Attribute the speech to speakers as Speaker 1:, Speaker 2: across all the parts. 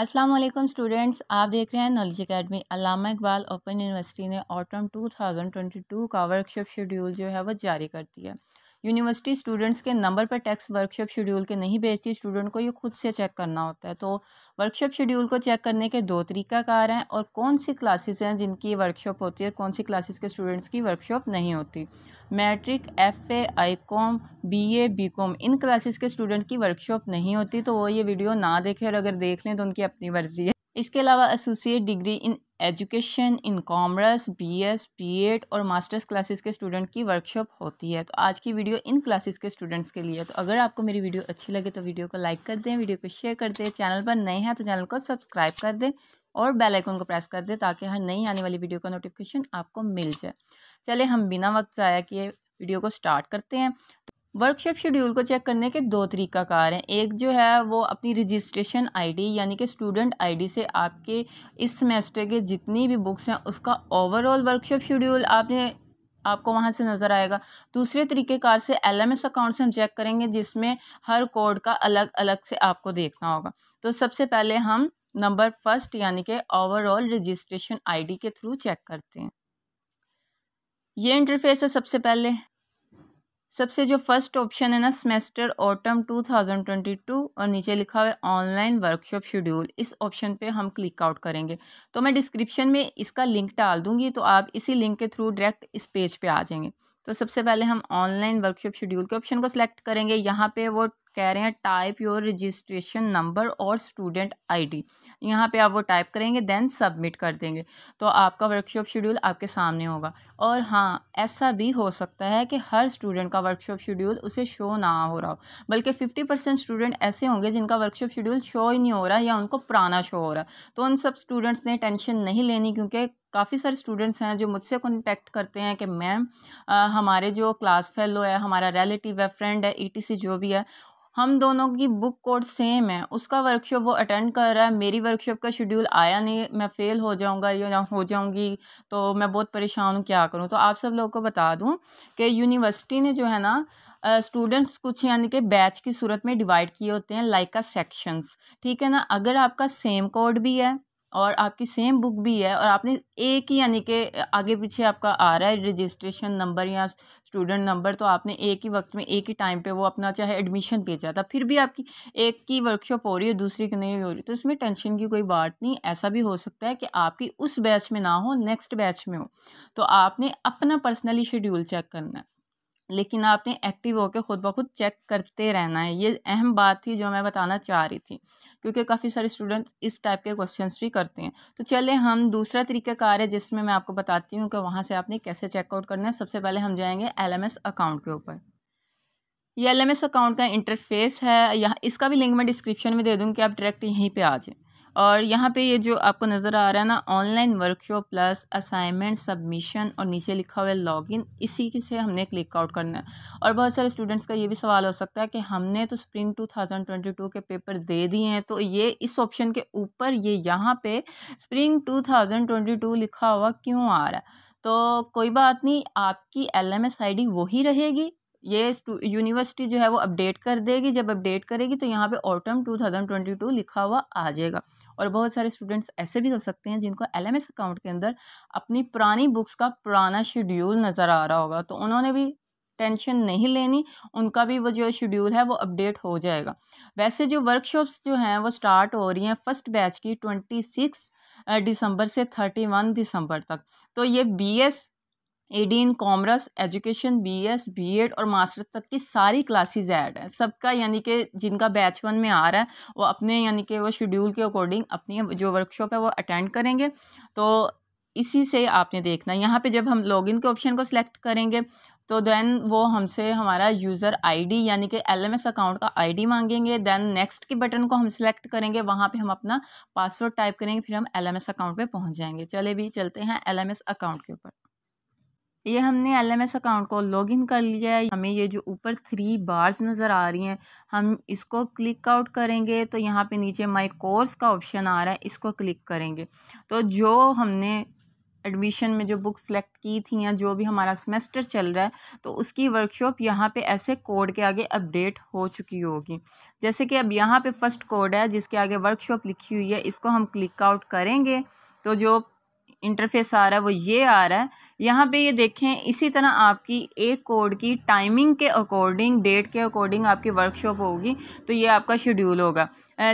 Speaker 1: वालेकुम स्टूडेंट्स आप देख रहे हैं knowledge academy Allama Iqbal open university ने ऑटम 2022 का वर्कशॉप शेड्यूल जो है वो जारी कर दिया है यूनिवर्सिटी स्टूडेंट्स के नंबर पर टैक्स वर्कशॉप शेड्यूल के नहीं भेजती स्टूडेंट को ये खुद से चेक करना होता है तो वर्कशॉप शेड्यूल को चेक करने के दो तरीक़ाकार हैं और कौन सी क्लासेस हैं जिनकी वर्कशॉप होती है कौन सी क्लासेस के स्टूडेंट्स की वर्कशॉप नहीं होती matric F A I com B A B com इन क्लासेस के स्टूडेंट की वर्कशॉप नहीं होती तो वो ये वीडियो ना देखें और अगर देख लें तो उनकी अपनी मर्ज़ी है इसके अलावा associate degree in education in commerce BS B Ed और मास्टर्स क्लासेस के स्टूडेंट की वर्कशॉप होती है तो आज की वीडियो इन क्लासेस के स्टूडेंट्स के लिए तो अगर आपको मेरी वीडियो अच्छी लगे तो वीडियो को लाइक कर दें वीडियो को शेयर कर दें चैनल पर नए हैं तो चैनल को सब्सक्राइब कर दें और बेल आइकन को प्रेस कर दें ताकि हर नई आने वाली वीडियो का नोटिफिकेशन आपको मिल जाए चले हम बिना वक्त ज़ाया किए वीडियो को स्टार्ट करते हैं वर्कशॉप शेड्यूल को चेक करने के दो तरीकाकार हैं एक जो है वो अपनी रजिस्ट्रेशन आईडी यानी कि स्टूडेंट आईडी से आपके इस सेमेस्टर के जितनी भी बुक्स हैं उसका ओवरऑल वर्कशॉप शेड्यूल आपने आपको वहाँ से नज़र आएगा दूसरे तरीकेकार से एल एम एस अकाउंट से हम चेक करेंगे जिसमें हर कोड का अलग अलग से आपको देखना होगा तो सबसे पहले हम नंबर फर्स्ट यानी कि ओवरऑल रजिस्ट्रेशन आईडी के थ्रू चेक करते हैं ये इंटरफेस है सबसे पहले सबसे जो फर्स्ट ऑप्शन है ना सेमेस्टर ऑटम 2022 और नीचे लिखा हुआ है ऑनलाइन वर्कशॉप शेड्यूल इस ऑप्शन पे हम क्लिक आउट करेंगे तो मैं डिस्क्रिप्शन में इसका लिंक डाल दूंगी तो आप इसी लिंक के थ्रू डायरेक्ट इस पेज पे आ जाएंगे तो सबसे पहले हम ऑनलाइन वर्कशॉप शेड्यूल के ऑप्शन को सिलेक्ट करेंगे यहाँ पे वो कह रहे हैं टाइप योर रजिस्ट्रेशन नंबर और स्टूडेंट आईडी यहाँ पे आप वो टाइप करेंगे देन सबमिट कर देंगे तो आपका वर्कशॉप शेड्यूल आपके सामने होगा और हाँ ऐसा भी हो सकता है कि हर स्टूडेंट का वर्कशॉप शेड्यूल उसे शो ना हो रहा हो बल्कि फिफ्टी परसेंट स्टूडेंट ऐसे होंगे जिनका वर्कशॉप शेड्यूल शो ही नहीं हो रहा या उनको पुराना शो हो रहा तो उन सब स्टूडेंट्स ने टेंशन नहीं लेनी क्योंकि काफ़ी सारे स्टूडेंट्स हैं जो मुझसे कॉन्टैक्ट करते हैं कि मैम हमारे जो क्लास फेलो है हमारा रिलेटिव है फ्रेंड है ई e जो भी है हम दोनों की बुक कोड सेम है उसका वर्कशॉप वो अटेंड कर रहा है मेरी वर्कशॉप का शेड्यूल आया नहीं मैं फ़ेल हो जाऊंगा या हो जाऊंगी तो मैं बहुत परेशान हूँ क्या करूँ तो आप सब लोगों को बता दूँ कि यूनिवर्सिटी ने जो है ना स्टूडेंट्स कुछ यानी कि बैच की सूरत में डिवाइड किए होते हैं लाइक का सेक्शंस ठीक है ना अगर आपका सेम कोड भी है और आपकी सेम बुक भी है और आपने एक ही यानी कि आगे पीछे आपका आ रहा है रजिस्ट्रेशन नंबर या स्टूडेंट नंबर तो आपने एक ही वक्त में एक ही टाइम पे वो अपना चाहे एडमिशन भेजा था फिर भी आपकी एक की वर्कशॉप हो रही है दूसरी की नहीं हो रही तो इसमें टेंशन की कोई बात नहीं ऐसा भी हो सकता है कि आपकी उस बैच में ना हो नेक्स्ट बैच में हो तो आपने अपना पर्सनली शेड्यूल चेक करना है लेकिन आपने एक्टिव होकर ख़ुद ब खुद चेक करते रहना है ये अहम बात थी जो मैं बताना चाह रही थी क्योंकि काफ़ी सारे स्टूडेंट्स इस टाइप के क्वेश्चन भी करते हैं तो चले हम दूसरा कार है जिसमें मैं आपको बताती हूँ कि वहाँ से आपने कैसे चेकआउट करना है सबसे पहले हम जाएंगे एल अकाउंट के ऊपर ये एल अकाउंट का इंटरफेस है यहाँ इसका भी लिंक मैं डिस्क्रिप्शन में दे दूँगी कि आप डायरेक्ट यहीं पर आ जाएँ और यहाँ पे ये जो आपको नज़र आ रहा है ना online workshop plus assignment submission और नीचे लिखा हुआ है लॉगिन इसी से हमने क्लिक आउट करना है और बहुत सारे स्टूडेंट्स का ये भी सवाल हो सकता है कि हमने तो spring two thousand twenty two के पेपर दे दिए हैं तो ये इस ऑप्शन के ऊपर ये यहाँ पे spring two thousand twenty two लिखा हुआ क्यों आ रहा है तो कोई बात नहीं आपकी L M S I D वही रहेगी ये यूनिवर्सिटी जो है वो अपडेट कर देगी जब अपडेट करेगी तो यहाँ पे autumn two thousand twenty two लिखा हुआ आ जाएगा और बहुत सारे स्टूडेंट्स ऐसे भी हो सकते हैं जिनको एल एम एस अकाउंट के अंदर अपनी पुरानी बुक्स का पुराना शेड्यूल नज़र आ रहा होगा तो उन्होंने भी टेंशन नहीं लेनी उनका भी वो जो शेड्यूल है वो अपडेट हो जाएगा वैसे जो वर्कशॉप्स जो हैं वो स्टार्ट हो रही हैं फर्स्ट बैच की ट्वेंटी सिक्स दिसंबर से थर्टी वन दिसंबर तक तो ये B S A D in commerce education B S B Ed और मास्टर तक की सारी क्लासेज ऐड है सबका यानी कि जिनका बैच वन में आ रहा है वो अपने यानी कि वो शेड्यूल के अकॉर्डिंग अपनी जो वर्कशॉप है वो अटेंड करेंगे तो इसी से आपने देखना है यहाँ पे जब हम लॉगिन के ऑप्शन को सिलेक्ट करेंगे तो देन वो हमसे हमारा यूज़र आईडी यानी कि एलएमएस अकाउंट का आईडी मांगेंगे देन नेक्स्ट के बटन को हम सिलेक्ट करेंगे वहाँ पे हम अपना पासवर्ड टाइप करेंगे फिर हम एलएमएस अकाउंट पे पहुँच जाएंगे चले भी चलते हैं एलएमएस अकाउंट के ऊपर ये हमने एल एम एस अकाउंट को लॉगिन कर लिया है हमें ये जो ऊपर थ्री बार्स नज़र आ रही हैं हम इसको क्लिक आउट करेंगे तो यहाँ पे नीचे माय कोर्स का ऑप्शन आ रहा है इसको क्लिक करेंगे तो जो हमने एडमिशन में जो बुक सेलेक्ट की थी या जो भी हमारा सेमेस्टर चल रहा है तो उसकी वर्कशॉप यहाँ पे ऐसे कोड के आगे अपडेट हो चुकी होगी जैसे कि अब यहाँ पे फर्स्ट कोड है जिसके आगे वर्कशॉप लिखी हुई है इसको हम क्लिक आउट करेंगे तो जो इंटरफेस आ रहा है वो ये आ रहा है यहाँ पे ये देखें इसी तरह आपकी एक कोड की टाइमिंग के अकॉर्डिंग डेट के अकॉर्डिंग आपकी वर्कशॉप होगी तो ये आपका शेड्यूल होगा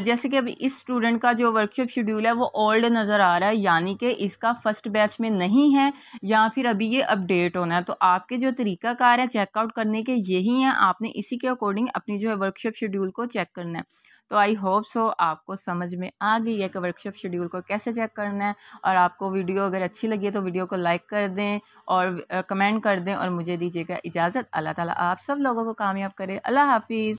Speaker 1: जैसे कि अभी इस स्टूडेंट का जो वर्कशॉप शेड्यूल है वो ओल्ड नज़र आ रहा है यानी कि इसका फ़र्स्ट बैच में नहीं है या फिर अभी ये अपडेट होना है तो आपके जो तरीकाकार है चेकआउट करने के यही हैं आपने इसी के अकॉर्डिंग अपनी जो है वर्कशॉप शेड्यूल को चेक करना है तो आई होप सो आपको समझ में आ गई है कि वर्कशॉप शेड्यूल को कैसे चेक करना है और आपको वीडियो अगर अच्छी लगी है तो वीडियो को लाइक कर दें और कमेंट कर दें और मुझे दीजिएगा इजाज़त अल्लाह ताला आप सब लोगों को कामयाब करें अल्लाह हाफिज़